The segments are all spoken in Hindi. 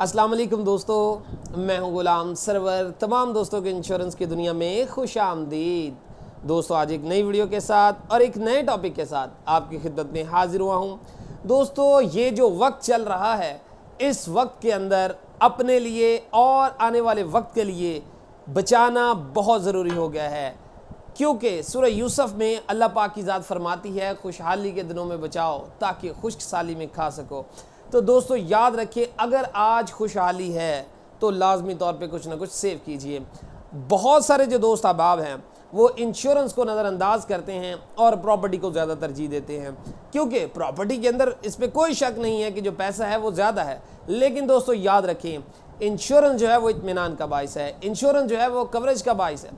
अस्सलाम वालेकुम दोस्तों मैं हूं गुलाम सरवर तमाम दोस्तों के इंश्योरेंस की दुनिया में खुश आमदीद दोस्तों आज एक नई वीडियो के साथ और एक नए टॉपिक के साथ आपकी खिदत में हाजिर हुआ हूं दोस्तों ये जो वक्त चल रहा है इस वक्त के अंदर अपने लिए और आने वाले वक्त के लिए बचाना बहुत ज़रूरी हो गया है क्योंकि सूर्य यूसुफ में अल्लाह पाक की ज़ात फरमाती है खुशहाली के दिनों में बचाओ ताकि खुश्क साली में खा सको तो दोस्तों याद रखिए अगर आज खुशहाली है तो लाजमी तौर पे कुछ ना कुछ सेव कीजिए बहुत सारे जो दोस्त अहबाब हैं वो इंश्योरेंस को नज़रअंदाज करते हैं और प्रॉपर्टी को ज़्यादा तरजीह देते हैं क्योंकि प्रॉपर्टी के अंदर इस पर कोई शक नहीं है कि जो पैसा है वो ज़्यादा है लेकिन दोस्तों याद रखें इंश्योरेंस जो है वो इतमान का बायस है इंश्योरेंस जो है वो कवरेज का बायस है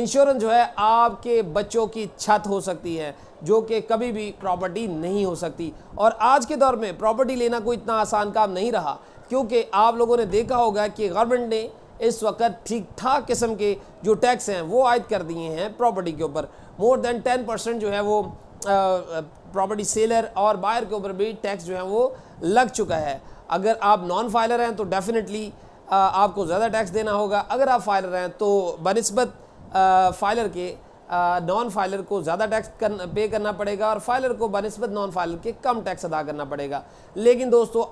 इंश्योरेंस जो है आपके बच्चों की छत हो सकती है जो कि कभी भी प्रॉपर्टी नहीं हो सकती और आज के दौर में प्रॉपर्टी लेना कोई इतना आसान काम नहीं रहा क्योंकि आप लोगों ने देखा होगा कि गवर्नमेंट ने इस वक्त ठीक ठाक किस्म के जो टैक्स हैं वो आयद कर दिए हैं प्रॉपर्टी के ऊपर मोर देन टेन परसेंट जो है वो प्रॉपर्टी सेलर और बायर के ऊपर भी टैक्स जो है वो लग चुका है अगर आप नॉन फाइलर हैं तो डेफिनेटली आपको ज़्यादा टैक्स देना होगा अगर आप फाइलर हैं तो बनस्बत फाइलर के नॉन फाइलर को ज़्यादा टैक्स कर, पे करना पड़ेगा और फाइलर को बनस्बत नॉन फाइलर के कम टैक्स अदा करना पड़ेगा लेकिन दोस्तों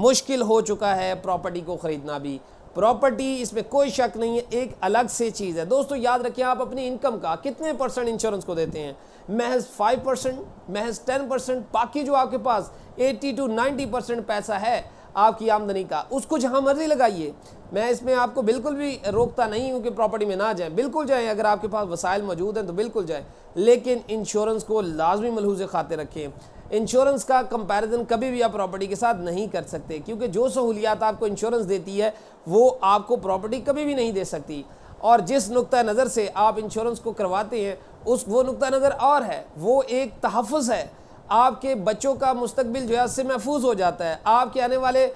मुश्किल हो चुका है प्रॉपर्टी को ख़रीदना भी प्रॉपर्टी इसमें कोई शक नहीं है एक अलग से चीज़ है दोस्तों याद रखें आप अपनी इनकम का कितने परसेंट इंश्योरेंस को देते हैं महज फाइव परसेंट महज टेन परसेंट बाकी जो आपके पास एट्टी टू नाइन्टी परसेंट पैसा है आपकी आमदनी का उसको जहाँ मर्जी लगाइए मैं इसमें आपको बिल्कुल भी रोकता नहीं हूँ कि प्रॉपर्टी में ना जाएं बिल्कुल जाएं अगर आपके पास वसाइल मौजूद हैं तो बिल्कुल जाएं लेकिन इंश्योरेंस को लाजमी मलहूज खाते रखें इंश्योरेंस का कंपैरिजन कभी भी आप प्रॉपर्टी के साथ नहीं कर सकते क्योंकि जो सहूलियात आपको इंश्योरेंस देती है वो आपको प्रॉपर्टी कभी भी नहीं दे सकती और जिस नुकतः नज़र से आप इंश्योरेंस को करवाते हैं उस वो नुकतः नज़र और है वो एक तहफ़ है आपके बच्चों का मुस्तबिल जो है उससे महफूज हो जाता है आपके आने वाले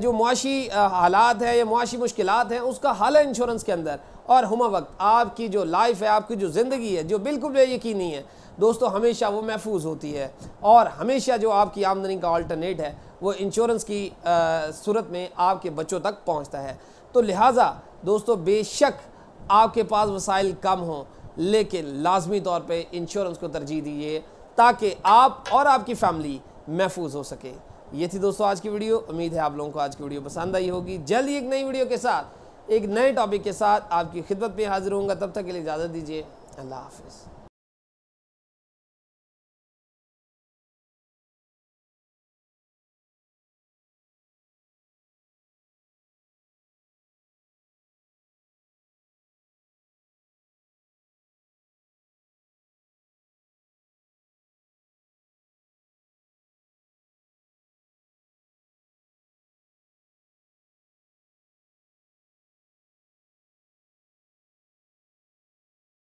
जो मुआशी हालात हैं या मुआशी मुश्किल हैं उसका हल है इंश्योरेंस के अंदर और हम वक्त आपकी जो लाइफ है आपकी जो ज़िंदगी है जो बिल्कुल भी यकीनी है दोस्तों हमेशा वो महफूज होती है और हमेशा जो आपकी आमदनी का अल्टरनेट है वो इंश्योरेंस की आ, सूरत में आपके बच्चों तक पहुंचता है तो लिहाजा दोस्तों बेशक आपके पास वसाइल कम हों लेकिन लाजमी तौर पर इंश्योरेंस को तरजीह दीजिए ताकि आप और आपकी फैमिली महफूज हो सके ये थी दोस्तों आज की वीडियो उम्मीद है आप लोगों को आज की वीडियो पसंद आई होगी जल्द ही एक नई वीडियो के साथ एक नए टॉपिक के साथ आपकी खिदमत में हाजिर होंगे तब तक के लिए इजाज़त दीजिए अल्लाह हाफिज़